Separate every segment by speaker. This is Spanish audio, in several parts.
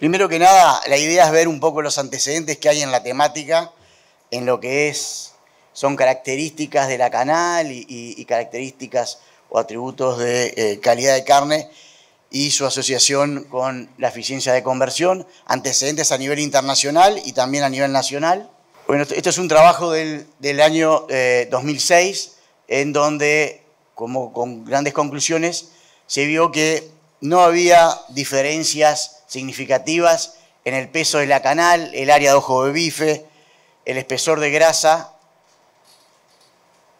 Speaker 1: Primero que nada, la idea es ver un poco los antecedentes que hay en la temática, en lo que es, son características de la canal y, características o atributos de eh, calidad de carne y su asociación con la eficiencia de conversión, antecedentes a nivel internacional y también a nivel nacional. Bueno, esto es un trabajo del, año 2006, eh, en donde, como con grandes conclusiones, se vio que no había diferencias significativas en el peso de la canal, el área de ojo de bife, el espesor de grasa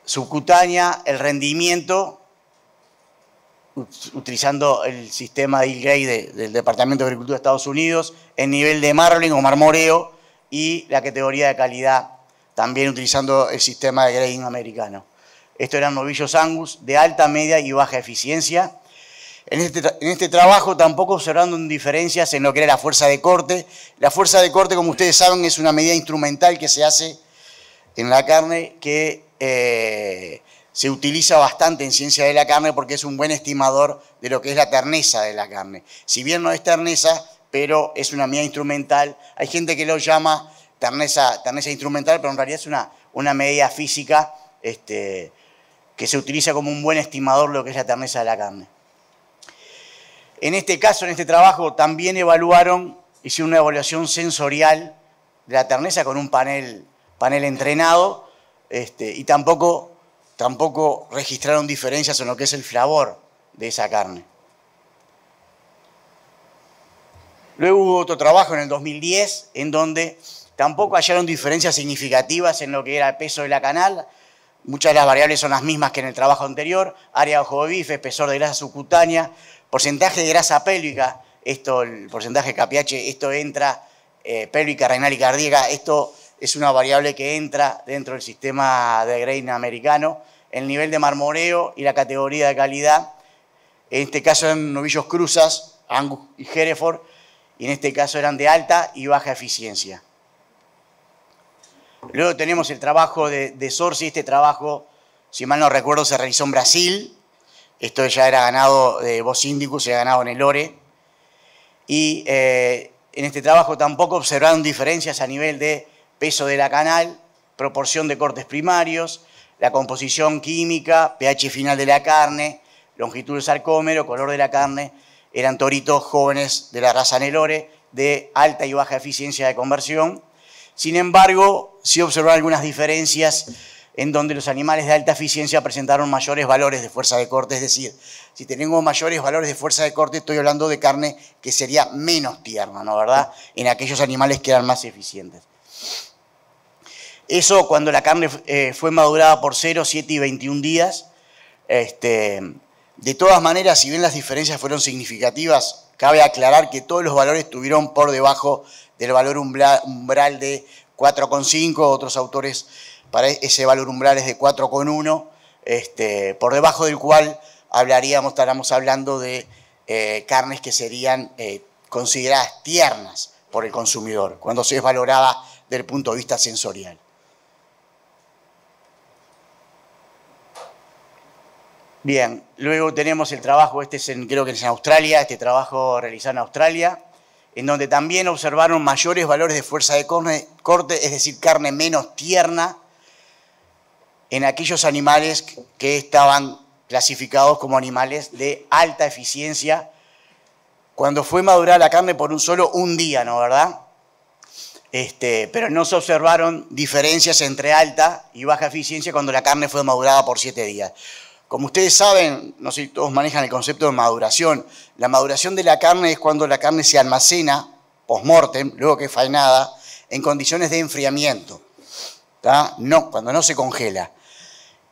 Speaker 1: subcutánea, el rendimiento, utilizando el sistema de del Departamento de Agricultura de Estados Unidos, el nivel de marbling o marmoreo y la categoría de calidad, también utilizando el sistema de grading americano. Estos eran novillos angus de alta, media y baja eficiencia este en este, trabajo tampoco observando diferencias en lo que es la fuerza de corte. La fuerza de corte, como ustedes saben, es una medida instrumental que se hace en la carne que eh, se utiliza bastante en ciencia de la carne porque es un buen estimador de lo que es la terneza de la carne. Si bien no es terneza, pero es una medida instrumental. Hay gente que lo llama terneza, instrumental, pero en realidad es una, medida física este, que se utiliza como un buen estimador de lo que es la terneza de la carne. En este caso, en este trabajo, también evaluaron, hicieron una evaluación sensorial de la terneza con un panel, panel entrenado este, y tampoco, tampoco registraron diferencias en lo que es el flavor de esa carne. Luego hubo otro trabajo en el 2010 en donde tampoco hallaron diferencias significativas en lo que era el peso de la canal. Muchas de las variables son las mismas que en el trabajo anterior, área ojo de bife, espesor de grasa subcutánea, Porcentaje de grasa pélvica, esto, el porcentaje KPH, esto entra, eh, pélvica, renal y cardíaca, esto es una variable que entra dentro del sistema de grain americano, el nivel de marmoreo y la categoría de calidad, en este caso eran novillos cruzas, Angus y Hereford, y en este caso eran de alta y baja eficiencia. Luego tenemos el trabajo de, de Sorsi, este trabajo, si mal no recuerdo, se realizó en Brasil, esto ya era ganado de Voz Indicus, se ha ganado en el ORE. Y eh, en este trabajo tampoco observaron diferencias a nivel de peso de la canal, proporción de cortes primarios, la composición química, pH final de la carne, longitud del sarcómero, color de la carne. Eran toritos jóvenes de la raza Nelore, de alta y baja eficiencia de conversión. Sin embargo, sí observaron algunas diferencias en donde los animales de alta eficiencia presentaron mayores valores de fuerza de corte. Es decir, si tenemos mayores valores de fuerza de corte, estoy hablando de carne que sería menos tierna, ¿no verdad? En aquellos animales que eran más eficientes. Eso cuando la carne eh, fue madurada por 0, 7 y 21 días. Este, de todas maneras, si bien las diferencias fueron significativas, cabe aclarar que todos los valores estuvieron por debajo del valor umbral de 4,5. Otros autores para ese valor umbral es de 4,1, este, por debajo del cual hablaríamos, estaríamos hablando de eh, carnes que serían eh, consideradas tiernas por el consumidor, cuando se es valorada del punto de vista sensorial. Bien, luego tenemos el trabajo, este creo que es en Australia, este trabajo realizado en Australia, en donde también observaron mayores valores de fuerza de corte, es decir, carne menos tierna, en aquellos animales que estaban clasificados como animales de alta eficiencia cuando fue madurada la carne por un solo un día, ¿no? ¿Verdad? Este, pero no se observaron diferencias entre alta y baja eficiencia cuando la carne fue madurada por siete días. Como ustedes saben, no sé si todos manejan el concepto de maduración, la maduración de la carne es cuando la carne se almacena post-mortem, luego que es faenada, en condiciones de enfriamiento. No, cuando no se congela.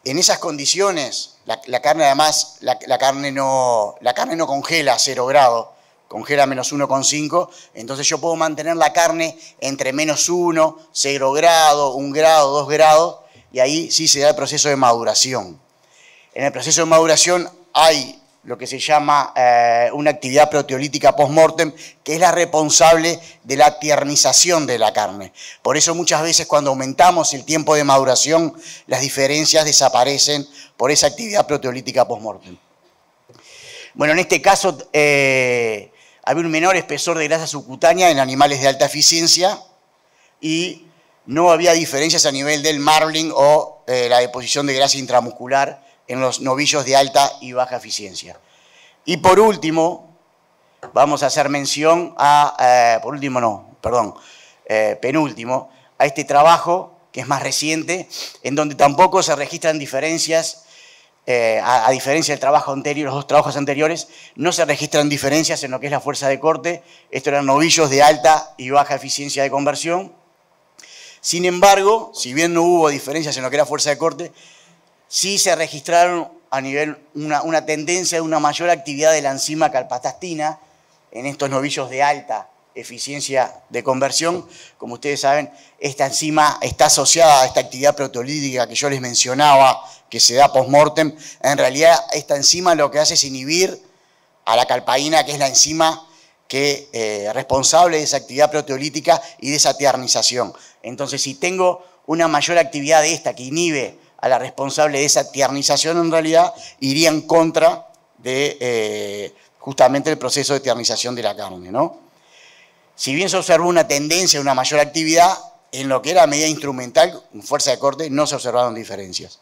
Speaker 1: En esas condiciones, la, carne además, la, carne no, la carne no congela a 0 grado, congela a menos 1,5, entonces yo puedo mantener la carne entre menos 1, 0 grado, 1 grado, 2 grados, y ahí sí se da el proceso de maduración. En el proceso de maduración hay lo que se llama eh, una actividad proteolítica post-mortem, que es la responsable de la tiernización de la carne. Por eso muchas veces cuando aumentamos el tiempo de maduración, las diferencias desaparecen por esa actividad proteolítica post-mortem. Bueno, en este caso eh, había un menor espesor de grasa subcutánea en animales de alta eficiencia y no había diferencias a nivel del marbling o eh, la deposición de grasa intramuscular en los novillos de alta y baja eficiencia. Y por último, vamos a hacer mención a, eh, por último no, perdón, eh, penúltimo, a este trabajo que es más reciente, en donde tampoco se registran diferencias, eh, a, a, diferencia del trabajo anterior, los dos trabajos anteriores, no se registran diferencias en lo que es la fuerza de corte, estos eran novillos de alta y baja eficiencia de conversión. Sin embargo, si bien no hubo diferencias en lo que era fuerza de corte, sí se registraron a nivel una, tendencia de una mayor actividad de la enzima calpatastina en estos novillos de alta eficiencia de conversión. Como ustedes saben, esta enzima está asociada a esta actividad proteolítica que yo les mencionaba, que se da post-mortem. En realidad, esta enzima lo que hace es inhibir a la calpaína, que es la enzima que eh, responsable de esa actividad proteolítica y de esa tiernización. Entonces, si tengo una mayor actividad de esta que inhibe a la responsable de esa tiernización en realidad iría en contra de eh, justamente el proceso de tiernización de la carne. ¿no? Si bien se observó una tendencia una mayor actividad, en lo que era medida instrumental, fuerza de corte, no se observaron diferencias.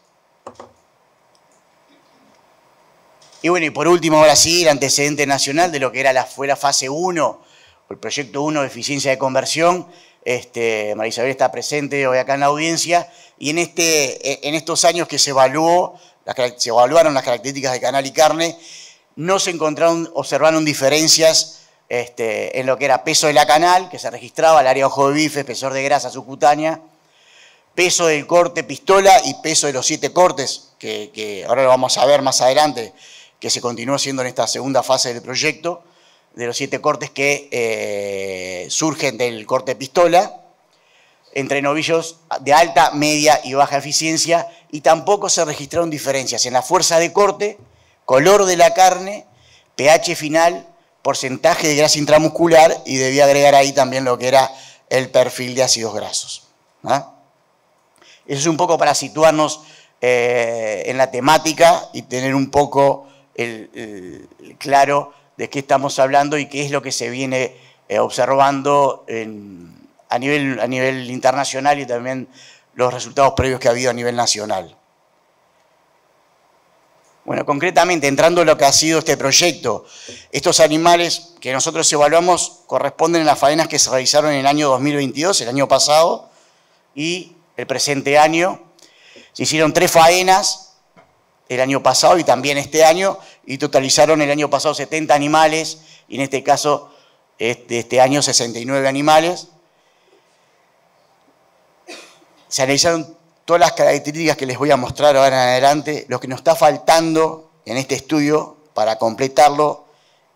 Speaker 1: Y bueno, y por último, ahora sí, el antecedente nacional de lo que era la, fuera fase 1, el proyecto 1 de eficiencia de conversión, este, María Isabel está presente hoy acá en la audiencia y en, este, eh, estos años que se, evaluó, se evaluaron las características de canal y carne, no se encontraron, observaron diferencias este, en lo que era peso de la canal, que se registraba, el área ojo de bife, espesor de grasa subcutánea, peso del corte pistola y peso de los siete cortes, que, que ahora lo vamos a ver más adelante, que se continuó haciendo en esta segunda fase del proyecto de los siete cortes que eh, surgen del corte pistola, entre novillos de alta, media y baja eficiencia, y tampoco se registraron diferencias en la fuerza de corte, color de la carne, pH final, porcentaje de grasa intramuscular, y debía agregar ahí también lo que era el perfil de ácidos grasos. ¿ah? Eso es un poco para situarnos eh, en la temática y tener un poco el claro de qué estamos hablando y qué es lo que se viene eh, observando a, nivel, a nivel internacional y también los resultados previos que ha habido a nivel nacional. Bueno, concretamente, entrando en lo que ha sido este proyecto, estos animales que nosotros evaluamos corresponden a las faenas que se realizaron en el año 2022, el año pasado, y el presente año. Se hicieron tres faenas el año pasado y también este año, y totalizaron el año pasado 70 animales y en este caso este, este año 69 animales. Se analizaron todas las características que les voy a mostrar ahora en adelante. Lo que nos está faltando en este estudio para completarlo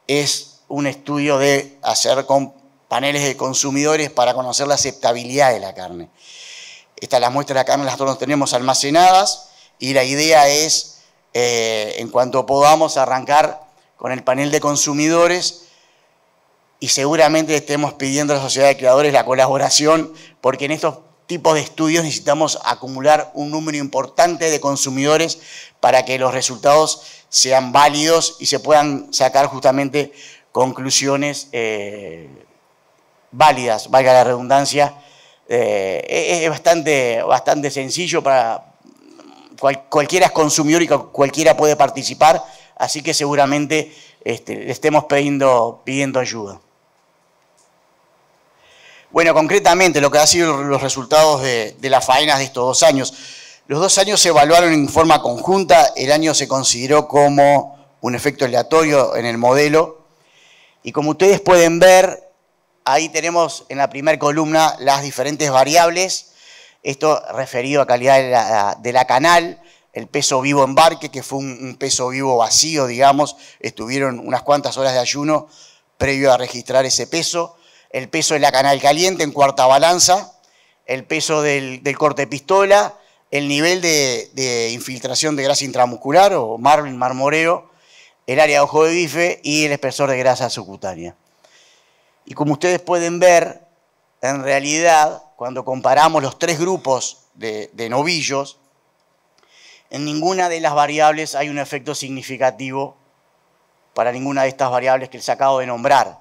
Speaker 1: es un estudio de hacer con paneles de consumidores para conocer la aceptabilidad de la carne. Estas las muestras de carne las tenemos almacenadas y la idea es eh, en cuanto podamos arrancar con el panel de consumidores y seguramente estemos pidiendo a la sociedad de creadores la colaboración porque en estos tipos de estudios necesitamos acumular un número importante de consumidores para que los resultados sean válidos y se puedan sacar justamente conclusiones eh, válidas, valga la redundancia. Eh, es bastante, bastante sencillo para, cualquiera es consumidor y cualquiera puede participar, así que seguramente este, le estemos pidiendo, ayuda. Bueno, concretamente lo que han sido los resultados de, de, las faenas de estos dos años. Los dos años se evaluaron en forma conjunta, el año se consideró como un efecto aleatorio en el modelo y como ustedes pueden ver, ahí tenemos en la primera columna las diferentes variables esto referido a calidad de la, canal, el peso vivo embarque, que fue un, peso vivo vacío, digamos, estuvieron unas cuantas horas de ayuno previo a registrar ese peso, el peso de la canal caliente en cuarta balanza, el peso del, corte pistola, el nivel de, infiltración de grasa intramuscular o marmoreo, el área de ojo de bife y el espesor de grasa subcutánea. Y como ustedes pueden ver, en realidad cuando comparamos los tres grupos de, novillos, en ninguna de las variables hay un efecto significativo para ninguna de estas variables que les acabo de nombrar.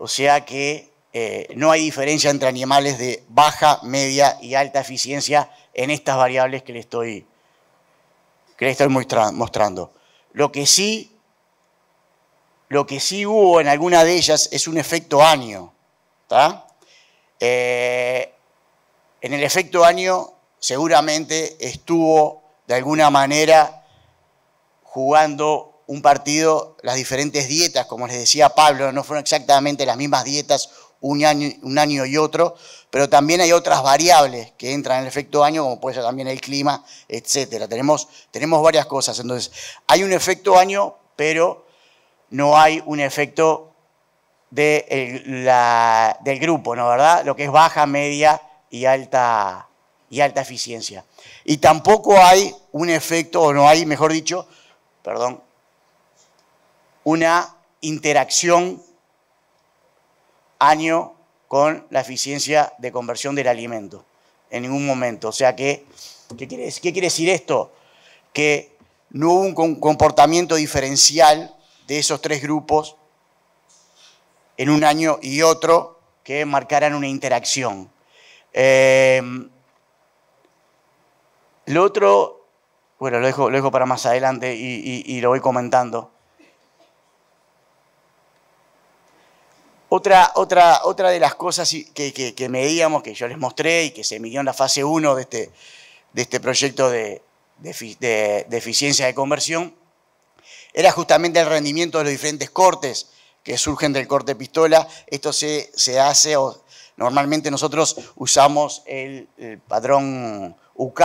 Speaker 1: O sea que eh, no hay diferencia entre animales de baja, media y alta eficiencia en estas variables que le estoy, mostrando. Lo que, sí, lo que sí hubo en alguna de ellas es un efecto año, ¿está? Eh, en el efecto año seguramente estuvo de alguna manera jugando un partido, las diferentes dietas, como les decía Pablo, no fueron exactamente las mismas dietas un año, y otro, pero también hay otras variables que entran en el efecto año, como puede ser también el clima, etc. Tenemos, tenemos varias cosas. Entonces, hay un efecto año, pero no hay un efecto del grupo, ¿no verdad? Lo que es baja, media y alta, y alta eficiencia. Y tampoco hay un efecto, o no hay, mejor dicho, perdón, una interacción año con la eficiencia de conversión del alimento, en ningún momento. O sea que, ¿qué qué quiere decir esto? Que no hubo un comportamiento diferencial de esos tres grupos en un año y otro que marcaran una interacción. Em, lo otro, bueno, lo dejo, para más adelante y, lo voy comentando. Otra, otra, otra de las cosas que, que, medíamos, que yo les mostré y que se midió en la fase 1 de este, de este proyecto de eficiencia de conversión, era justamente el rendimiento de los diferentes cortes que surgen del corte de pistola. Esto se, hace, normalmente nosotros usamos el, padrón UK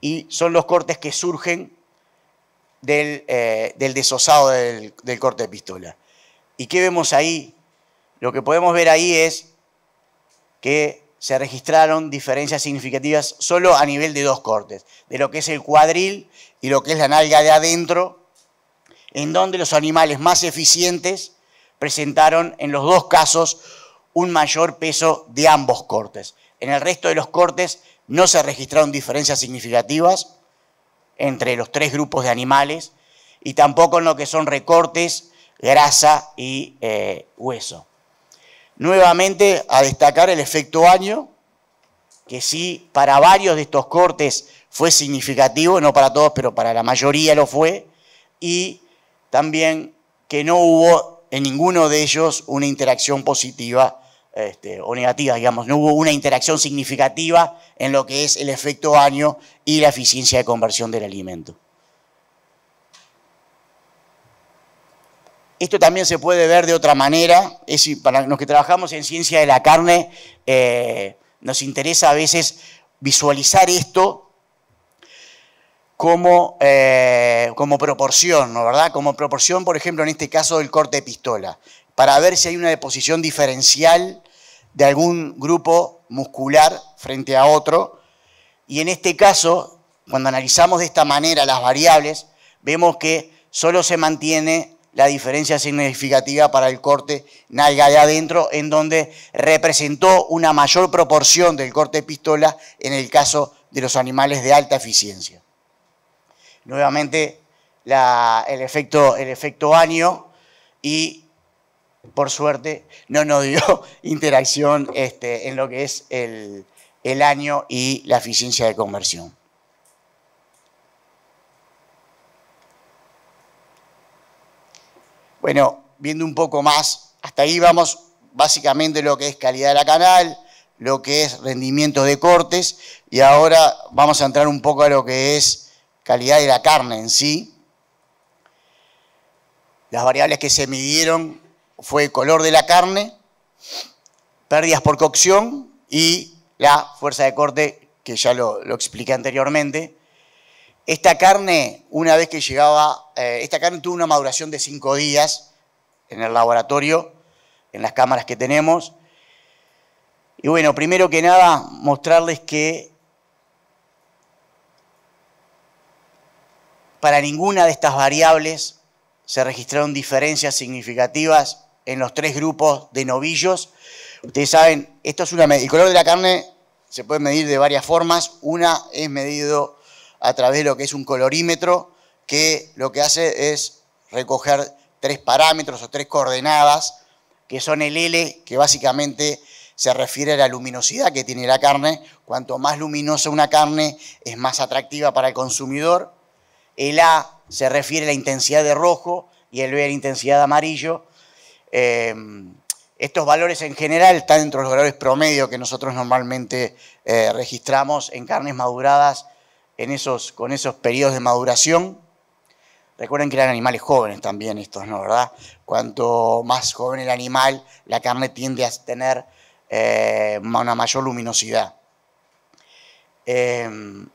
Speaker 1: y son los cortes que surgen del, eh, del desosado del, corte de pistola. ¿Y qué vemos ahí? Lo que podemos ver ahí es que se registraron diferencias significativas solo a nivel de dos cortes, de lo que es el cuadril y lo que es la nalga de adentro, en donde los animales más eficientes presentaron en los dos casos un mayor peso de ambos cortes. En el resto de los cortes no se registraron diferencias significativas entre los tres grupos de animales y tampoco en lo que son recortes, grasa y eh, hueso. Nuevamente a destacar el efecto año, que sí para varios de estos cortes fue significativo, no para todos, pero para la mayoría lo fue, y también que no hubo en ninguno de ellos una interacción positiva este, o negativa, digamos, no hubo una interacción significativa en lo que es el efecto año y la eficiencia de conversión del alimento. Esto también se puede ver de otra manera, es para los que trabajamos en ciencia de la carne, eh, nos interesa a veces visualizar esto eh, como, proporción, ¿no verdad? Como proporción, por ejemplo, en este caso del corte de pistola, para ver si hay una deposición diferencial de algún grupo muscular frente a otro. Y en este caso, cuando analizamos de esta manera las variables, vemos que solo se mantiene la diferencia significativa para el corte nalga de adentro, en donde representó una mayor proporción del corte de pistola en el caso de los animales de alta eficiencia nuevamente el, efecto, año y por suerte no nos dio interacción este, en lo que es el, el año y la eficiencia de conversión. Bueno, viendo un poco más, hasta ahí vamos básicamente lo que es calidad de la canal, lo que es rendimiento de cortes y ahora vamos a entrar un poco a lo que es calidad de la carne en sí. Las variables que se midieron fue el color de la carne, pérdidas por cocción y la fuerza de corte, que ya lo, expliqué anteriormente. Esta carne, una vez que llegaba, eh, esta carne tuvo una maduración de cinco días en el laboratorio, en las cámaras que tenemos. Y bueno, primero que nada, mostrarles que Para ninguna de estas variables se registraron diferencias significativas en los tres grupos de novillos. Ustedes saben, esto es una el color de la carne se puede medir de varias formas. Una es medido a través de lo que es un colorímetro, que lo que hace es recoger tres parámetros o tres coordenadas, que son el L, que básicamente se refiere a la luminosidad que tiene la carne. Cuanto más luminosa una carne, es más atractiva para el consumidor. El A se refiere a la intensidad de rojo y el B a la intensidad de amarillo. Em, estos valores en general están dentro de los valores promedio que nosotros normalmente eh, registramos en carnes maduradas en esos, con esos periodos de maduración. Recuerden que eran animales jóvenes también estos, ¿no? ¿Verdad? Cuanto más joven el animal, la carne tiende a tener eh, una mayor luminosidad. Em,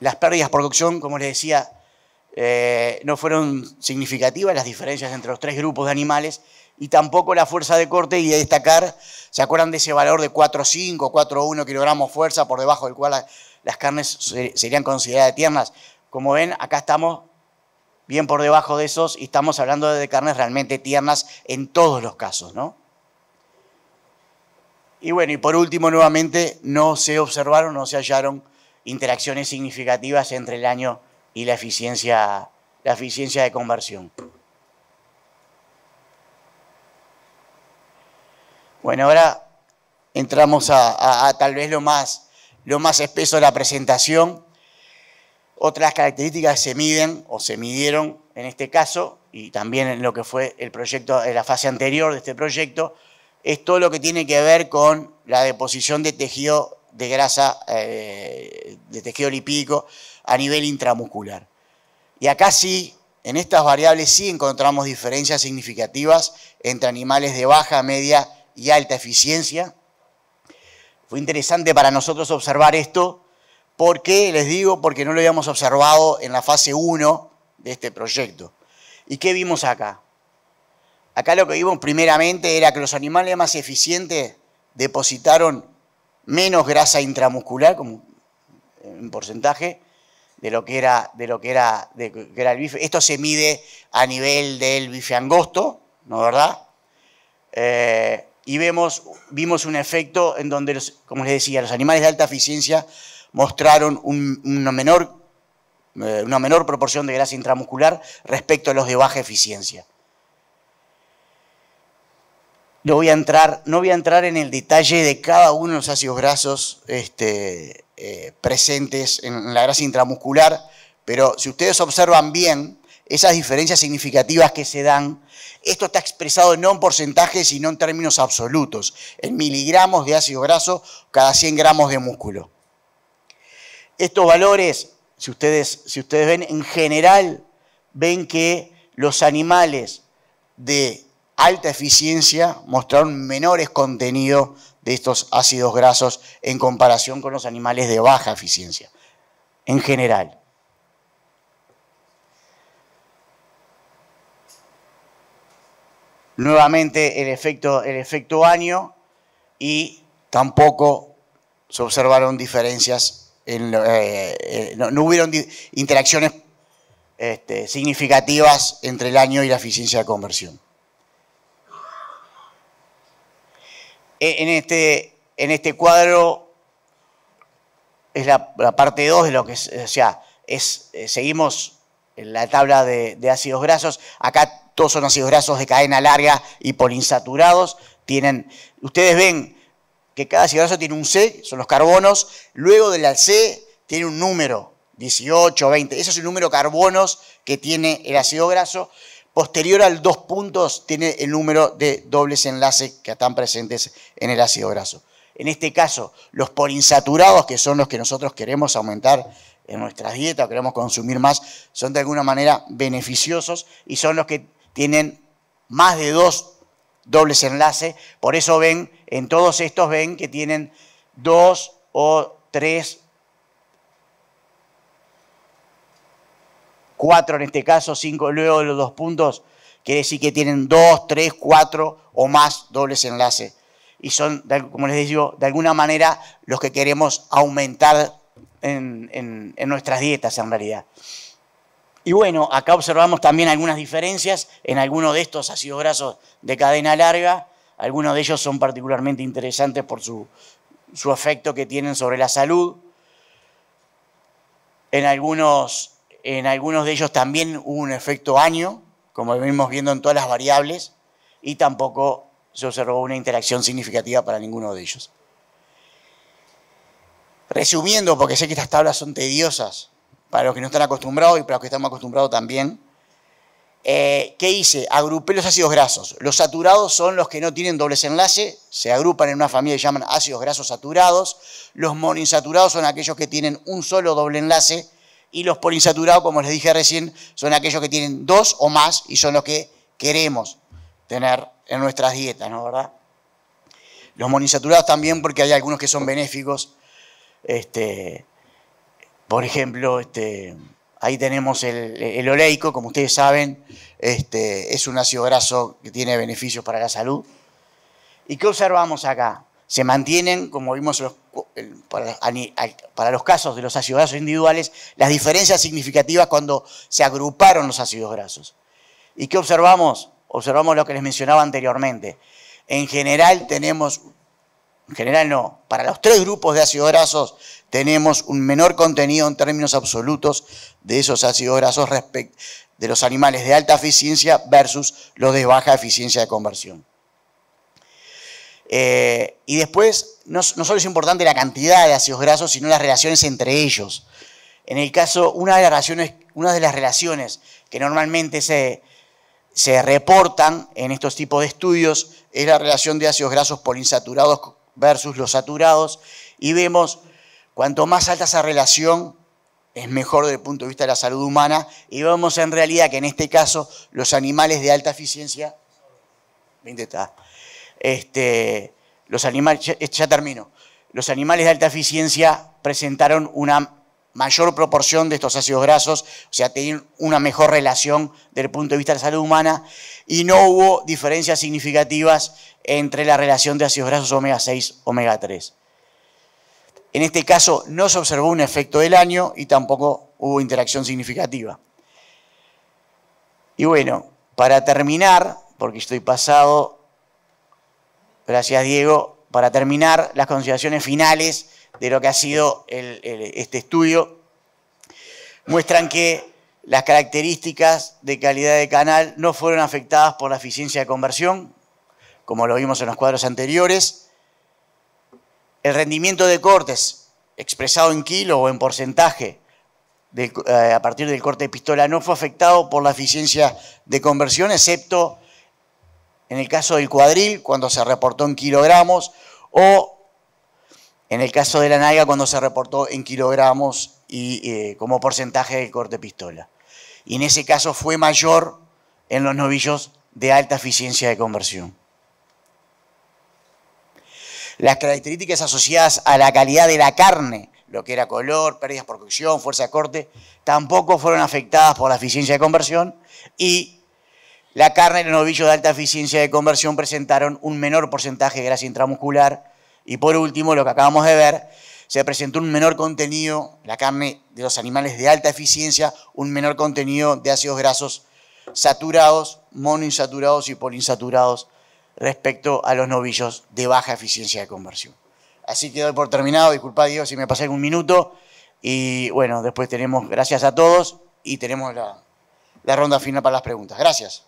Speaker 1: las pérdidas por cocción, como les decía, eh, no fueron significativas las diferencias entre los tres grupos de animales y tampoco la fuerza de corte y de destacar, ¿se acuerdan de ese valor de 4,5, 4,1 kilogramos fuerza por debajo del cual las carnes serían consideradas tiernas? Como ven, acá estamos bien por debajo de esos y estamos hablando de carnes realmente tiernas en todos los casos, ¿no? Y bueno, y por último, nuevamente, no se observaron, no se hallaron interacciones significativas entre el año y la eficiencia, la eficiencia de conversión. Bueno, ahora entramos a, tal vez lo más, lo más espeso de la presentación. Otras características se miden o se midieron en este caso y también en lo que fue el proyecto, la fase anterior de este proyecto, es todo lo que tiene que ver con la deposición de tejido de grasa eh, de tejido lipídico a nivel intramuscular. Y acá sí, en estas variables sí encontramos diferencias significativas entre animales de baja, media y alta eficiencia. Fue interesante para nosotros observar esto, porque les digo, porque no lo habíamos observado en la fase 1 de este proyecto. ¿Y qué vimos acá? Acá lo que vimos primeramente era que los animales más eficientes depositaron menos grasa intramuscular como en porcentaje de lo que era, de lo que era, de el bife. Esto se mide a nivel del bife angosto, ¿no verdad? Eh, y vemos, vimos un efecto en donde, como les decía, los animales de alta eficiencia mostraron una, menor, eh, una menor proporción de grasa intramuscular respecto a los de baja eficiencia voy a entrar, no voy a entrar en el detalle de cada uno de los ácidos grasos este, eh, presentes en la grasa intramuscular, pero si ustedes observan bien esas diferencias significativas que se dan, esto está expresado no en porcentajes, sino en términos absolutos, en miligramos de ácido graso cada 100 gramos de músculo. Estos valores, si ustedes, si ustedes ven, en general ven que los animales de alta eficiencia mostraron menores contenidos de estos ácidos grasos en comparación con los animales de baja eficiencia, en general. Nuevamente el efecto, año y tampoco se observaron diferencias, en, eh, eh, no, hubieron interacciones este, significativas entre el año y la eficiencia de conversión. E, en este, en este cuadro es la, parte 2 de lo que o sea, es, eh, seguimos la tabla de, ácidos grasos. Acá todos son ácidos grasos de cadena larga y polinsaturados. Tienen, ustedes ven que cada ácido graso tiene un C, son los carbonos. Luego del C tiene un número, 18, 20. Ese es el número de carbonos que tiene el ácido graso. Posterior al dos puntos tiene el número de dobles enlaces que están presentes en el ácido graso. En este caso, los polinsaturados, que son los que nosotros queremos aumentar en nuestra dieta, queremos consumir más, son de alguna manera beneficiosos y son los que tienen más de dos dobles enlaces. Por eso ven, en todos estos ven que tienen dos o tres cuatro en este caso, cinco luego de los dos puntos, quiere decir que tienen dos, tres, cuatro o más dobles enlaces. Y son, como les digo, de alguna manera los que queremos aumentar en, nuestras dietas en realidad. Y bueno, acá observamos también algunas diferencias en algunos de estos ácidos grasos de cadena larga. Algunos de ellos son particularmente interesantes por su, su efecto que tienen sobre la salud. En algunos en algunos de ellos también hubo un efecto año, como venimos viendo en todas las variables, y tampoco se observó una interacción significativa para ninguno de ellos. Resumiendo, porque sé que estas tablas son tediosas para los que no están acostumbrados y para los que estamos acostumbrados también, eh, ¿qué hice? Agrupé los ácidos grasos. Los saturados son los que no tienen dobles enlace, se agrupan en una familia que llaman ácidos grasos saturados. Los monoinsaturados son aquellos que tienen un solo doble enlace y los poliinsaturados, como les dije recién, son aquellos que tienen dos o más y son los que queremos tener en nuestras dietas, ¿no? ¿Verdad? Los monoinsaturados también, porque hay algunos que son benéficos. Este, por ejemplo, este, ahí tenemos el, oleico, como ustedes saben, este, es un ácido graso que tiene beneficios para la salud. ¿Y qué observamos acá? se mantienen, como vimos para, los casos de los ácidos grasos individuales, las diferencias significativas cuando se agruparon los ácidos grasos. ¿Y qué observamos? Observamos lo que les mencionaba anteriormente. En general tenemos, en general no, para los tres grupos de ácidos grasos tenemos un menor contenido en términos absolutos de esos ácidos grasos respecto de los animales de alta eficiencia versus los de baja eficiencia de conversión. Eh, y después, no, no, solo es importante la cantidad de ácidos grasos, sino las relaciones entre ellos. En el caso, una de las relaciones, una de las relaciones que normalmente se, reportan en estos tipos de estudios es la relación de ácidos grasos poliinsaturados versus los saturados. Y vemos, cuanto más alta esa relación, es mejor desde el punto de vista de la salud humana. Y vemos en realidad que en este caso, los animales de alta eficiencia este, los animales, ya, eh, ya termino, los animales de alta eficiencia presentaron una mayor proporción de estos ácidos grasos, o sea, tenían una mejor relación desde el punto de vista de la salud humana y no hubo diferencias significativas entre la relación de ácidos grasos omega 6, omega 3. En este caso no se observó un efecto del año y tampoco hubo interacción significativa. Y bueno, para terminar, porque estoy pasado, Gracias, Diego. Para terminar, las consideraciones finales de lo que ha sido este estudio muestran que las características de calidad de canal no fueron afectadas por la eficiencia de conversión, como lo vimos en los cuadros anteriores. El rendimiento de cortes, expresado en kilo o en porcentaje, eh, a partir del corte de pistola, no fue afectado por la eficiencia de conversión, excepto en el caso del cuadril, cuando se reportó en kilogramos, o en el caso de la nalga, cuando se reportó en kilogramos y eh, como porcentaje del corte pistola. Y en ese caso fue mayor en los novillos de alta eficiencia de conversión. Las características asociadas a la calidad de la carne, lo que era color, pérdidas por cocción, fuerza de corte, tampoco fueron afectadas por la eficiencia de conversión y la carne de los novillos de alta eficiencia de conversión presentaron un menor porcentaje de grasa intramuscular. Y por último, lo que acabamos de ver, se presentó un menor contenido, la carne de los animales de alta eficiencia, un menor contenido de ácidos grasos saturados, monoinsaturados y poliinsaturados respecto a los novillos de baja eficiencia de conversión. Así que doy por terminado, disculpa dios si me pasé algún minuto y bueno, después tenemos gracias a todos y tenemos la ronda final para las preguntas. Gracias.